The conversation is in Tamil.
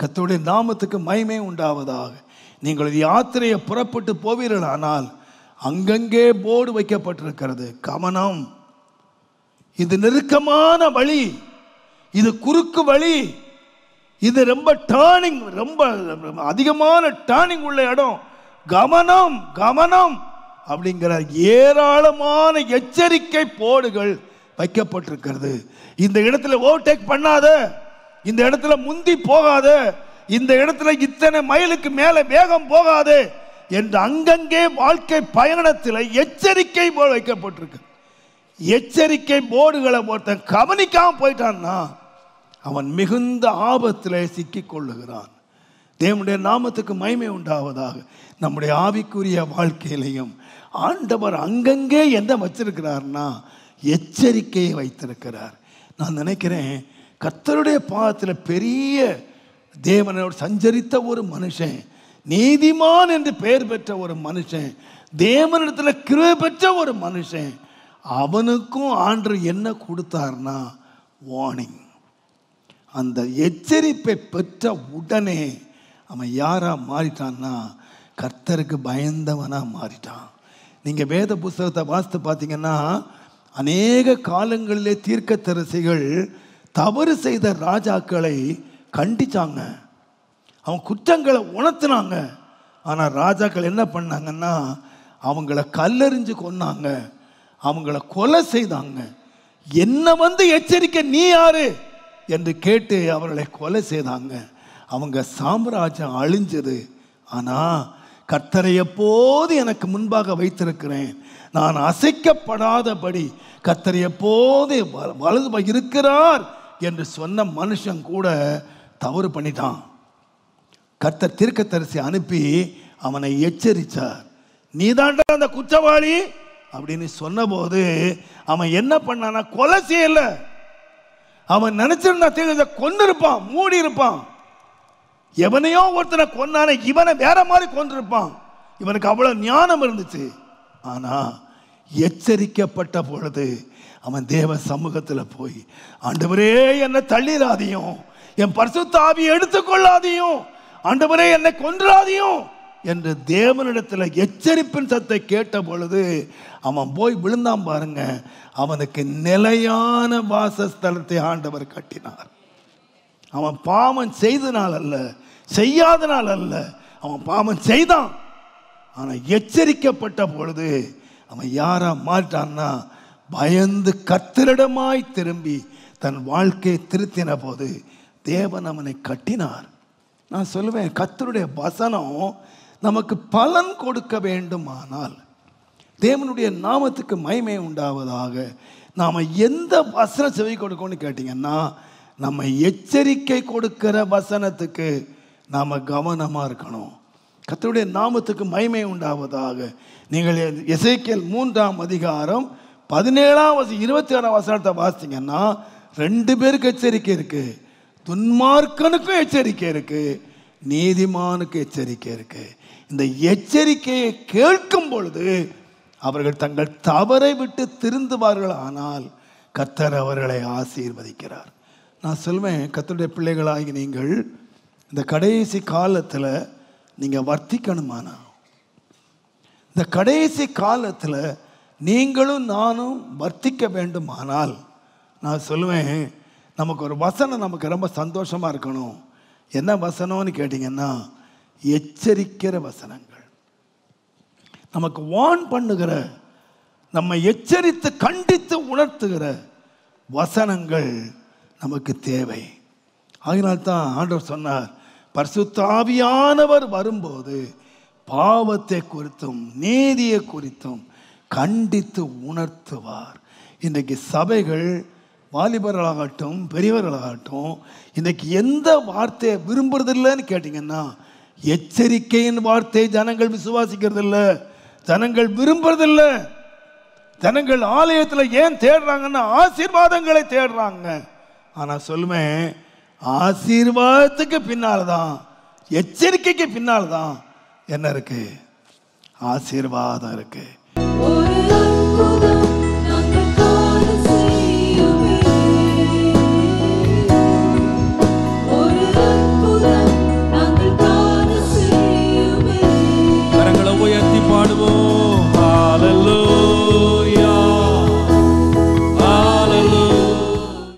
கத்தோடைய நாமத்துக்கு மயமே உண்டாவதாக நீங்கள் யாத்திரையை புறப்பட்டு போவீர்கள் ஆனால் அங்கங்கே போர்டு வைக்கப்பட்டிருக்கிறது கவனம் இது நெருக்கமான வழி இது குறுக்கு வழி இது ரொம்ப டேர்னிங் ரொம்ப அதிகமான டேர்னிங் உள்ள இடம் கவனம் கவனம் அப்படிங்கிற ஏராளமான எச்சரிக்கை போடுகள் வைக்கப்பட்டிருக்கிறது இந்த இடத்துல ஓவர்டேக் பண்ணாத இந்த இடத்துல முந்தி போகாது இந்த இடத்துல இத்தனை மைலுக்கு மேலே வேகம் போகாது என்று அங்கங்கே வாழ்க்கை பயணத்தில் எச்சரிக்கை போர்டு வைக்கப்பட்டிருக்கு எச்சரிக்கை போர்டுகளை ஒருத்தன் கவனிக்காமல் போயிட்டான்னா அவன் மிகுந்த ஆபத்தில் சிக்கிக்கொள்ளுகிறான் தேவனுடைய நாமத்துக்கு மய்மை உண்டாவதாக நம்முடைய ஆவிக்குரிய வாழ்க்கையிலையும் ஆண்டவர் அங்கங்கே எந்த வச்சிருக்கிறார்னா எச்சரிக்கையை வைத்திருக்கிறார் நான் நினைக்கிறேன் கத்தருடைய பாதத்தில் பெரிய தேவனோடு சஞ்சரித்த ஒரு மனுஷன் நீதிமான் என்று பெயர் பெற்ற ஒரு மனுஷன் தேவனிடத்தில் கிருவை பெற்ற ஒரு மனுஷன் அவனுக்கும் ஆண்டு என்ன கொடுத்தார்னா வார்னிங் அந்த எச்சரிப்பை பெற்ற உடனே அவன் யாராக மாறிட்டான்னா கர்த்தருக்கு பயந்தவனாக மாறிட்டான் நீங்கள் வேத புஸ்தகத்தை வாசித்து பார்த்தீங்கன்னா அநேக காலங்களிலே தீர்க்க தரிசிகள் தவறு செய்த ராஜாக்களை கண்டிச்சாங்க அவங்க குற்றங்களை உணர்த்தினாங்க ஆனால் ராஜாக்கள் என்ன பண்ணாங்கன்னா அவங்கள கல்லறிஞ்சு கொன்னாங்க அவங்கள கொலை செய்தாங்க என்ன வந்து எச்சரிக்கை நீ யாரு என்று கேட்டு அவர்களை கொலை செய்தாங்க அவங்க சாம்ராஜ்யம் அழிஞ்சது ஆனால் கர்த்தரை எப்போது எனக்கு முன்பாக வைத்திருக்கிறேன் நான் அசைக்கப்படாதபடி கர்த்தர் எப்போது வலது இருக்கிறார் என்று சொன்ன மனுஷன் கூட தவறு பண்ணிட்டான் கர்த்தர் தரிசி அனுப்பி அவனை எச்சரித்தார் நீ தாண்டா அந்த குற்றவாளி அப்படின்னு சொன்னபோது அவன் என்ன பண்ணானா கொலை செய்யல அவன் நினைச்சிருந்தா தெரிஞ்ச கொண்டு மூடி இருப்பான் எவனையோ ஒருத்தனை கொன்னான இவனை வேற மாதிரி கொண்டிருப்பான் இவனுக்கு அவ்வளோ ஞானம் இருந்துச்சு ஆனால் எச்சரிக்கப்பட்ட பொழுது அவன் தேவ சமூகத்தில் போய் ஆண்டவரே என்னை தள்ளிடாதையும் என் பரிசுத்தாவி எடுத்துக்கொள்ளாதையும் ஆண்டவரே என்னை கொன்றாதையும் என்று தேவனிடத்தில் எச்சரிப்பின் சத்தை கேட்ட பொழுது அவன் போய் விழுந்தான் பாருங்க அவனுக்கு நிலையான வாசஸ்தலத்தை ஆண்டவர் கட்டினார் அவன் பாவம் செய்தனால் அல்ல செய்யாதனால் அல்ல அவன் பாவம் செய்தான் ஆனால் எச்சரிக்கப்பட்ட பொழுது அவன் யாராக மாட்டான்னா பயந்து கத்தரிடமாய் திரும்பி தன் வாழ்க்கையை திருத்தின போது தேவன் அவனை கட்டினார் நான் சொல்லுவேன் கத்தருடைய வசனம் நமக்கு பலன் கொடுக்க வேண்டுமானால் தேவனுடைய நாமத்துக்கு மய்மை உண்டாவதாக நாம் எந்த வசனம் செவி கொடுக்கணும்னு கேட்டிங்கன்னா நம்ம எச்சரிக்கை கொடுக்கிற வசனத்துக்கு நாம் கவனமாக இருக்கணும் கத்தருடைய நாமத்துக்கு மைமை உண்டாவதாக நீங்கள் எசைக்கல் மூன்றாம் அதிகாரம் பதினேழாம் வசதி இருபத்தி ஆறாம் வசனத்தை வாசிங்கன்னா ரெண்டு பேருக்கு எச்சரிக்கை இருக்குது துன்மார்க்கனுக்கும் எச்சரிக்கை இருக்குது நீதிமானுக்கு எச்சரிக்கை இருக்குது இந்த எச்சரிக்கையை கேட்கும் பொழுது அவர்கள் தங்கள் தவறை விட்டு திருந்துவார்கள் ஆனால் கத்தர் அவர்களை ஆசீர்வதிக்கிறார் நான் சொல்வேன் கத்தருடைய பிள்ளைகளாகி நீங்கள் இந்த கடைசி காலத்தில் நீங்கள் வர்த்திக்கணுமானா இந்த கடைசி காலத்தில் நீங்களும் நானும் வர்த்திக்க வேண்டுமானால் நான் சொல்லுவேன் நமக்கு ஒரு வசனம் நமக்கு ரொம்ப சந்தோஷமாக இருக்கணும் என்ன வசனம்னு கேட்டிங்கன்னா எச்சரிக்கிற வசனங்கள் நமக்கு வான் பண்ணுகிற நம்ம எச்சரித்து கண்டித்து உணர்த்துகிற வசனங்கள் நமக்கு தேவை அதனால்தான் ஆண்டவர் சொன்னார் பரிசுத்தாவியானவர் வரும்போது பாவத்தை குறித்தும் நீதியை குறித்தும் கண்டித்து உணர்த்துவார் இன்றைக்கு சபைகள் வாலிபர்களாகட்டும் பெரியவர்களாகட்டும் இன்றைக்கு எந்த வார்த்தையை விரும்புறதில்லைன்னு கேட்டிங்கன்னா எச்சரிக்கையின் வார்த்தையை ஜனங்கள் விசுவாசிக்கிறதில்ல ஜனங்கள் விரும்புறதில்லை ஜனங்கள் ஆலயத்தில் ஏன் தேடுறாங்கன்னா ஆசீர்வாதங்களை தேடுறாங்க ஆனால் சொல்லுவேன் ஆசீர்வாதத்துக்கு பின்னால் தான் எச்சரிக்கைக்கு பின்னால் தான் என்ன இருக்குது ஆசீர்வாதம் இருக்குது